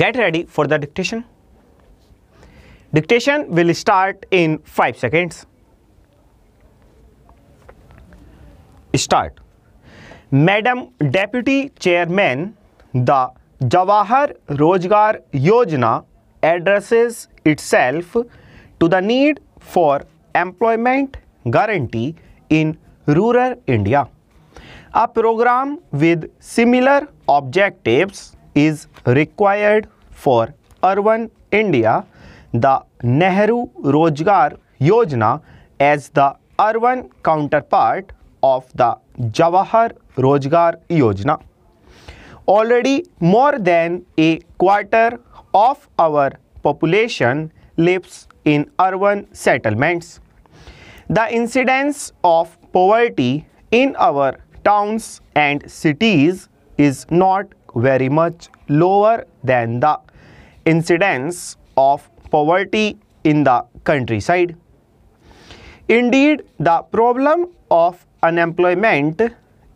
Get ready for the dictation. Dictation will start in 5 seconds. Start. Madam Deputy Chairman, the Jawahar Rojgar Yojana addresses itself to the need for employment guarantee in rural India. A program with similar objectives is required for urban India, the Nehru Rojgar Yojana as the urban counterpart of the Jawahar Rojgar Yojana. Already more than a quarter of our population lives in urban settlements. The incidence of poverty in our towns and cities is not very much lower than the incidence of poverty in the countryside. Indeed, the problem of unemployment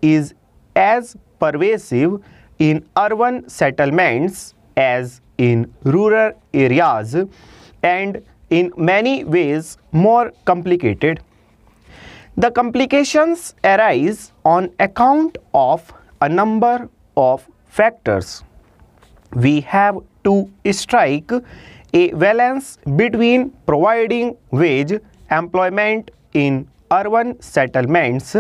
is as pervasive in urban settlements as in rural areas and in many ways more complicated. The complications arise on account of a number of factors. We have to strike a balance between providing wage employment in urban settlements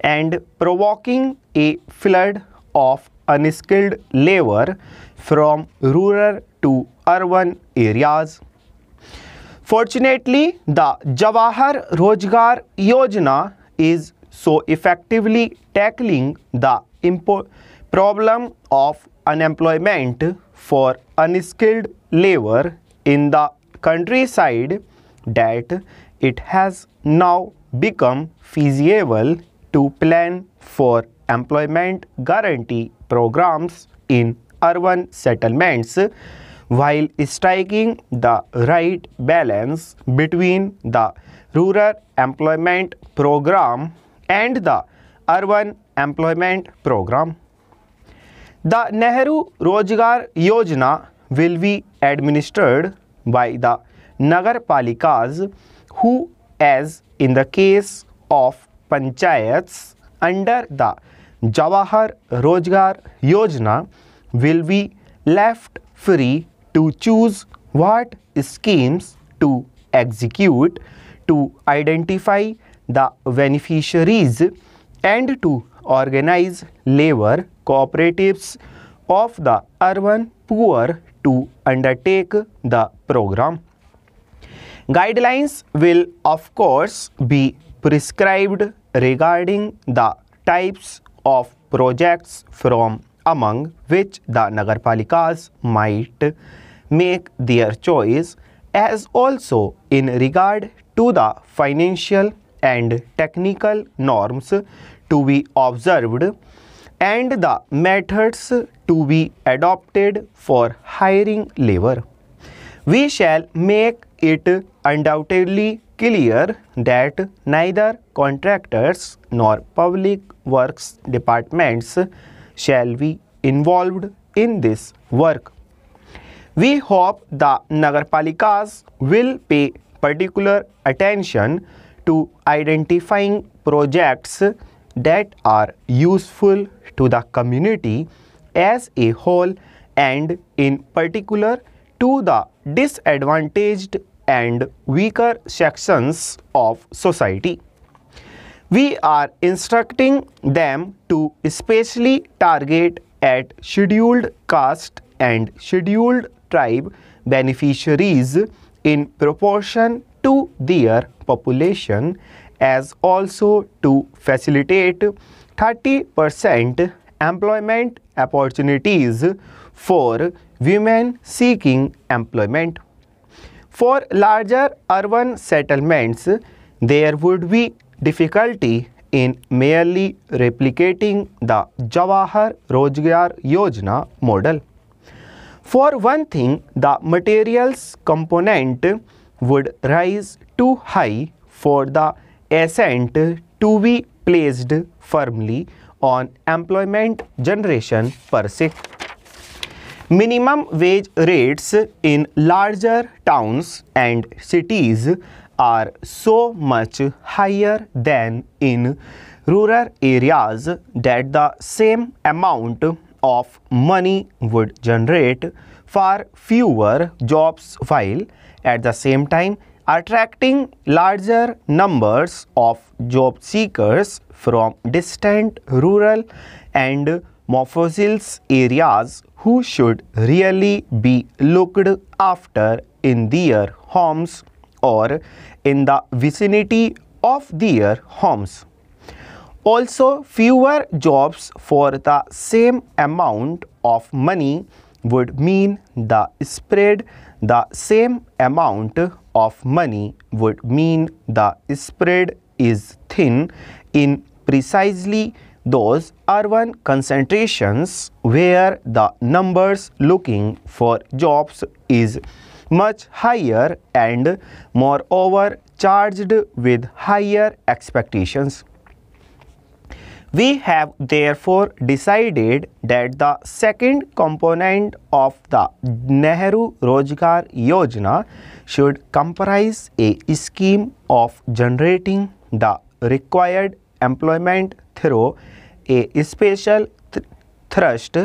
and provoking a flood of unskilled labor from rural to urban areas. Fortunately, the Jawahar Rojgar Yojana is so effectively tackling the problem of unemployment for unskilled labor in the countryside that it has now become feasible to plan for employment guarantee programs in urban settlements while striking the right balance between the rural employment program and the urban employment program the Nehru Rozgar Yojana will be administered by the Nagar Palikas who as in the case of panchayats under the Jawahar Rozgar Yojana will be left free to choose what schemes to execute to identify the beneficiaries and to organize labor cooperatives of the urban poor to undertake the program. Guidelines will of course be prescribed regarding the types of projects from among which the Nagarpalikas might make their choice as also in regard to the financial and technical norms to be observed and the methods to be adopted for hiring labor. We shall make it undoubtedly clear that neither contractors nor public works departments shall be involved in this work. We hope the Nagarpalikas will pay particular attention to identifying projects that are useful to the community as a whole and in particular to the disadvantaged and weaker sections of society. We are instructing them to especially target at scheduled caste and scheduled tribe beneficiaries in proportion to their population as also to facilitate 30% employment opportunities for women seeking employment. For larger urban settlements, there would be difficulty in merely replicating the Jawahar Rojgar Yojana model. For one thing, the materials component would rise too high for the assent to be placed firmly on employment generation per se. Minimum wage rates in larger towns and cities are so much higher than in rural areas that the same amount of money would generate far fewer jobs while at the same time attracting larger numbers of job seekers from distant rural and Morphosils areas who should really be looked after in their homes or in the vicinity of their homes. Also fewer jobs for the same amount of money would mean the spread the same amount of money would mean the spread is thin in precisely those urban concentrations where the numbers looking for jobs is much higher and moreover charged with higher expectations. We have therefore decided that the second component of the Nehru Rojgar Yojana should comprise a scheme of generating the required employment through a special th thrust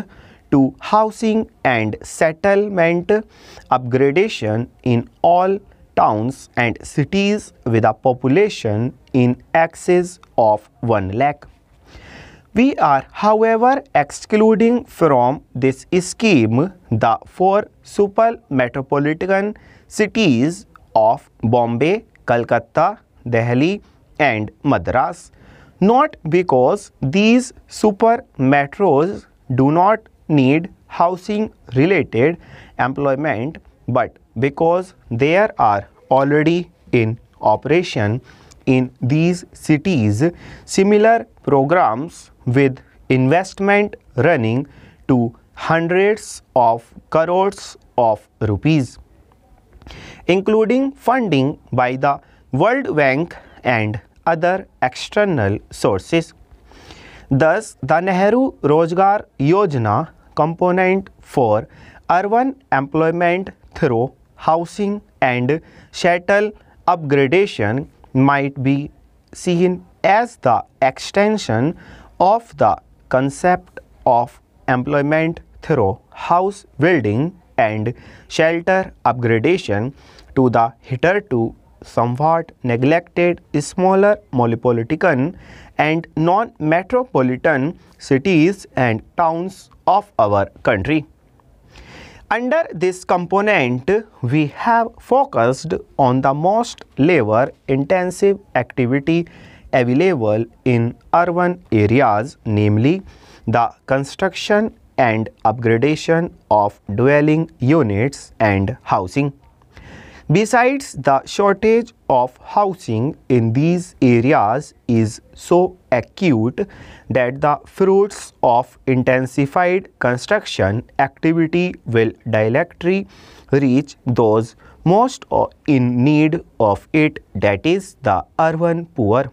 to housing and settlement upgradation in all towns and cities with a population in excess of 1 lakh. We are, however, excluding from this scheme the four super metropolitan cities of Bombay, Calcutta, Delhi and Madras. Not because these super metros do not need housing related employment but because there are already in operation in these cities similar programs with investment running to hundreds of crores of rupees, including funding by the World Bank and other external sources. Thus, the Nehru Rozgar Yojana component for urban employment through housing and shuttle upgradation might be seen as the extension of the concept of employment through house building and shelter upgradation to the hitherto somewhat neglected smaller metropolitan and non-metropolitan cities and towns of our country. Under this component, we have focused on the most labor intensive activity available in urban areas namely the construction and upgradation of dwelling units and housing. Besides, the shortage of housing in these areas is so acute that the fruits of intensified construction activity will directly reach those most in need of it, that is, the urban poor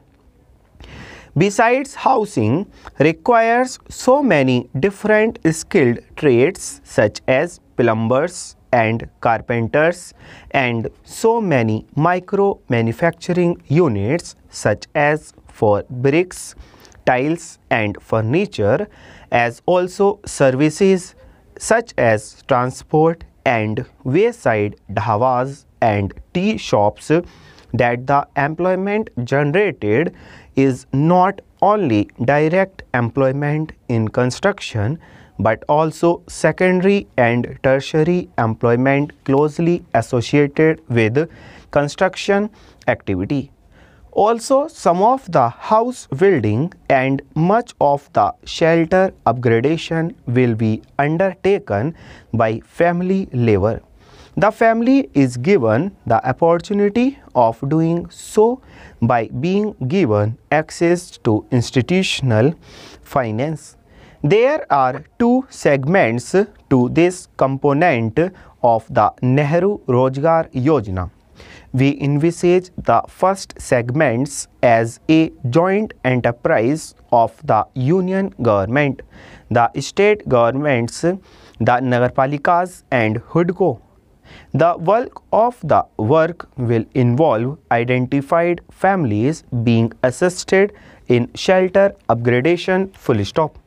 besides housing requires so many different skilled trades such as plumbers and carpenters and so many micro manufacturing units such as for bricks, tiles and furniture as also services such as transport and wayside dhawas and tea shops that the employment generated is not only direct employment in construction but also secondary and tertiary employment closely associated with construction activity. Also, some of the house building and much of the shelter upgradation will be undertaken by family labor. The family is given the opportunity of doing so by being given access to institutional finance. There are two segments to this component of the Nehru Rojgar Yojana. We envisage the first segments as a joint enterprise of the union government, the state governments, the Nagarpalikas and HUDCO the bulk of the work will involve identified families being assisted in shelter upgradation full stop.